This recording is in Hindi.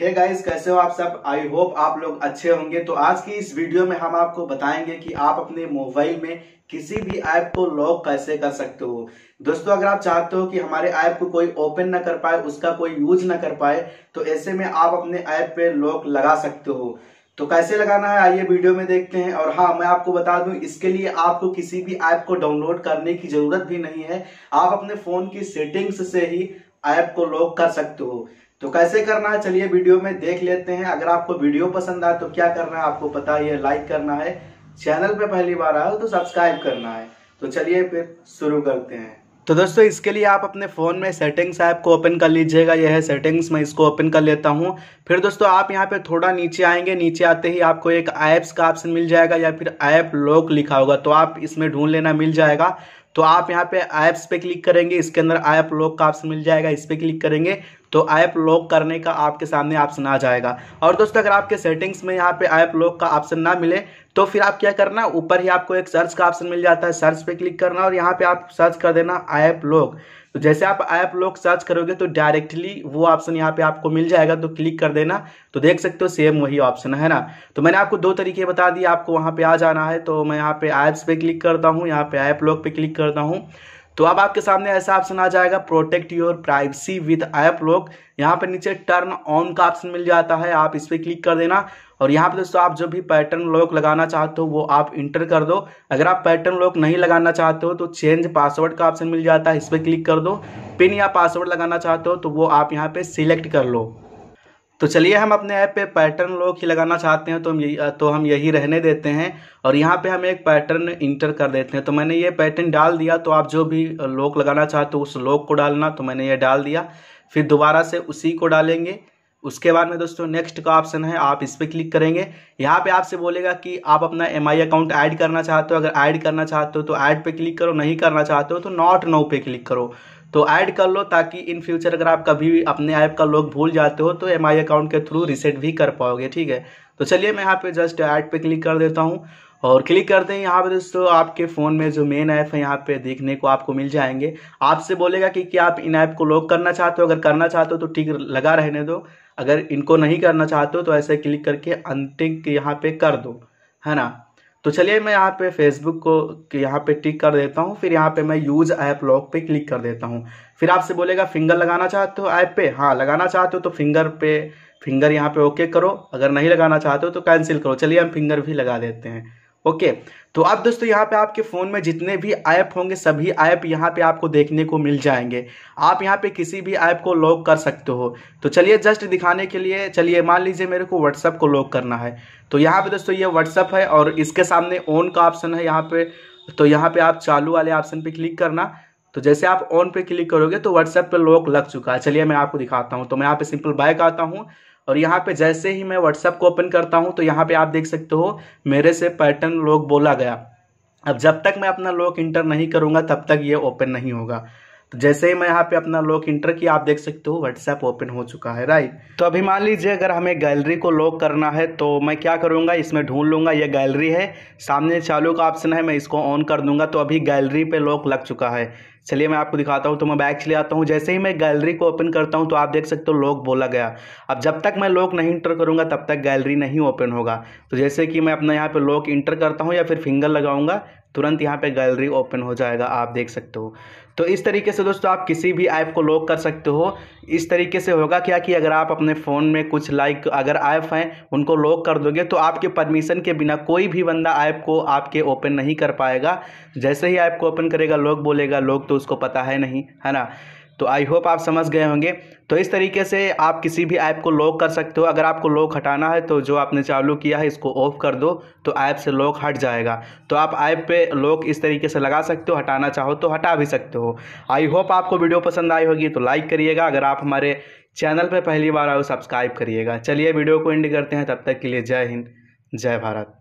हे गाइस कैसे हो आप सब आई होप आप लोग अच्छे होंगे तो आज की इस वीडियो में हम आपको बताएंगे कि आप अपने मोबाइल में किसी भी ऐप को लॉक कैसे कर सकते हो दोस्तों अगर आप चाहते हो कि हमारे ऐप को कोई ओपन ना कर पाए उसका कोई यूज ना कर पाए तो ऐसे में आप अपने ऐप पे लॉक लगा सकते हो तो कैसे लगाना है आइए वीडियो में देखते हैं और हाँ मैं आपको बता दूं इसके लिए आपको किसी भी ऐप को डाउनलोड करने की जरूरत भी नहीं है आप अपने फोन की सेटिंग्स से ही ऐप को लॉक कर सकते हो तो कैसे करना है चलिए वीडियो में देख लेते हैं अगर आपको वीडियो पसंद आए तो क्या करना है आपको पता ही है लाइक करना है चैनल पे पहली बार आए हो तो सब्सक्राइब करना है तो चलिए फिर शुरू करते हैं तो दोस्तों इसके लिए आप अपने फ़ोन में सेटिंग्स ऐप को ओपन कर लीजिएगा यह है सेटिंग्स मैं इसको ओपन कर लेता हूँ फिर दोस्तों आप यहाँ पे थोड़ा नीचे आएंगे नीचे आते ही आपको एक ऐप्स का ऑप्शन मिल जाएगा या फिर ऐप लॉक लिखा होगा तो आप इसमें ढूंढ लेना मिल जाएगा तो आप यहाँ पे ऐप्स पे क्लिक करेंगे इसके अंदर ऐप लॉक का ऑप्शन मिल जाएगा इस पर क्लिक करेंगे तो ऐप लॉक करने का आपके सामने ऑप्शन आ जाएगा और दोस्तों अगर आपके सेटिंग्स में यहाँ पे ऐप लॉक का ऑप्शन ना मिले तो फिर आप क्या करना ऊपर ही आपको एक सर्च का ऑप्शन मिल जाता है सर्च पे क्लिक करना और यहाँ पे आप सर्च कर देना ऐप लॉक तो जैसे आप ऐप लॉक सर्च करोगे तो डायरेक्टली वो ऑप्शन यहाँ पे आपको मिल जाएगा तो क्लिक कर देना तो देख सकते हो सेम वही ऑप्शन है ना तो मैंने आपको दो तरीके बता दिए आपको वहाँ पे आ जाना है तो मैं यहाँ पे ऐप्स पे क्लिक करता हूँ यहाँ पे ऐप लॉक पे क्लिक कर करता हूँ तो अब आपके सामने ऐसा ऑप्शन आ जाएगा protect your privacy with app lock यहाँ पर नीचे टर्न ऑन का ऑप्शन मिल जाता है आप इस पर क्लिक कर देना और यहाँ पे दोस्तों आप जो भी पैटर्न लॉक लगाना चाहते हो वो आप इंटर कर दो अगर आप पैटर्न लॉक नहीं लगाना चाहते हो तो चेंज पासवर्ड का ऑप्शन मिल जाता है इस पर क्लिक कर दो पिन या पासवर्ड लगाना चाहते हो तो वो आप यहाँ पर सिलेक्ट कर लो तो चलिए हम अपने ऐप पे पैटर्न लॉक ही लगाना चाहते हैं तो हम यही तो हम यही रहने देते हैं और यहाँ पे हम एक पैटर्न इंटर कर देते हैं तो मैंने ये पैटर्न डाल दिया तो आप जो भी लॉक लगाना चाहते हो उस लॉक को डालना तो मैंने ये डाल दिया फिर दोबारा से उसी को डालेंगे उसके बाद में दोस्तों नेक्स्ट का ऑप्शन है आप इस पर क्लिक करेंगे यहाँ पे आपसे बोलेगा कि आप अपना एम अकाउंट ऐड करना चाहते हो अगर ऐड करना चाहते हो तो ऐड पे क्लिक करो नहीं करना चाहते हो तो नॉट नो पे क्लिक करो तो ऐड कर लो ताकि इन फ्यूचर अगर आप कभी अपने ऐप का लोग भूल जाते हो तो एम अकाउंट के थ्रू रिसेट भी कर पाओगे ठीक है तो चलिए मैं यहाँ पे जस्ट ऐड पे क्लिक कर देता हूँ और क्लिक करते हैं यहाँ पे दोस्तों आपके फ़ोन में जो मेन ऐप है यहाँ पे देखने को आपको मिल जाएंगे आपसे बोलेगा कि क्या आप इन ऐप को लॉक करना चाहते हो अगर करना चाहते हो तो ठीक लगा रहने दो अगर इनको नहीं करना चाहते हो तो ऐसे क्लिक करके अंतिम यहाँ पे कर दो है ना तो चलिए मैं यहाँ पे फेसबुक को यहाँ पे टिक कर देता हूँ फिर यहाँ पे मैं यूज ऐप लॉक पे क्लिक कर देता हूँ फिर आपसे बोलेगा फिंगर लगाना चाहते हो ऐप पे हाँ लगाना चाहते हो तो फिंगर पे फिंगर यहाँ पे ओके करो अगर नहीं लगाना चाहते हो तो कैंसिल करो चलिए हम फिंगर भी लगा देते हैं ओके तो अब दोस्तों यहाँ पे आपके फ़ोन में जितने भी ऐप होंगे सभी ऐप यहाँ पे आपको देखने को मिल जाएंगे आप यहाँ पे किसी भी ऐप को लॉक कर सकते हो तो चलिए जस्ट दिखाने के लिए चलिए मान लीजिए मेरे को व्हाट्सअप को लॉक करना है तो यहाँ पे दोस्तों ये व्हाट्सअप है और इसके सामने ऑन का ऑप्शन है यहाँ पे तो यहाँ पे आप चालू वाले ऑप्शन पे क्लिक करना तो जैसे आप ऑन पे क्लिक करोगे तो व्हाट्सएप पे लॉक लग चुका है चलिए मैं आपको दिखाता हूँ तो मैं यहाँ पे सिंपल बाइक आता हूँ और यहाँ पे जैसे ही मैं व्हाट्सएप को ओपन करता हूँ तो यहाँ पे आप देख सकते हो मेरे से पैटर्न लॉक बोला गया अब जब तक मैं अपना लॉक इंटर नहीं करूँगा तब तक ये ओपन नहीं होगा तो जैसे ही मैं यहाँ पे अपना लॉक इंटर किया आप देख सकते हो व्हाट्सएप ओपन हो चुका है राइट तो अभी मान लीजिए अगर हमें गैलरी को लॉक करना है तो मैं क्या करूँगा इसमें ढूंढ लूँगा ये गैलरी है सामने चालू का ऑप्शन है मैं इसको ऑन कर दूंगा तो अभी गैलरी पे लॉक लग चुका है चलिए मैं आपको दिखाता हूँ तो मैं बैग चले आता हूँ जैसे ही मैं गैलरी को ओपन करता हूँ तो आप देख सकते हो लॉक बोला गया अब जब तक मैं लॉक नहीं इंटर करूँगा तब तक गैलरी नहीं ओपन होगा तो जैसे कि मैं अपना यहाँ पर लॉक इंटर करता हूँ या फिर फिंगर लगाऊंगा तुरंत यहाँ पे गैलरी ओपन हो जाएगा आप देख सकते हो तो इस तरीके से दोस्तों आप किसी भी ऐप को लॉक कर सकते हो इस तरीके से होगा क्या कि अगर आप अपने फ़ोन में कुछ लाइक अगर ऐप हैं उनको लॉक कर दोगे तो आपके परमिशन के बिना कोई भी बंदा ऐप को आपके ओपन नहीं कर पाएगा जैसे ही ऐप को ओपन करेगा लॉक बोलेगा लॉक तो उसको पता है नहीं है ना तो आई होप आप समझ गए होंगे तो इस तरीके से आप किसी भी ऐप को लॉक कर सकते हो अगर आपको लॉक हटाना है तो जो आपने चालू किया है इसको ऑफ कर दो तो ऐप से लॉक हट जाएगा तो आप ऐप पे लॉक इस तरीके से लगा सकते हो हटाना चाहो तो हटा भी सकते हो आई होप आपको वीडियो पसंद आई होगी तो लाइक करिएगा अगर आप हमारे चैनल पर पहली बार आओ सब्सक्राइब करिएगा चलिए वीडियो को एंड करते हैं तब तक के लिए जय हिंद जय भारत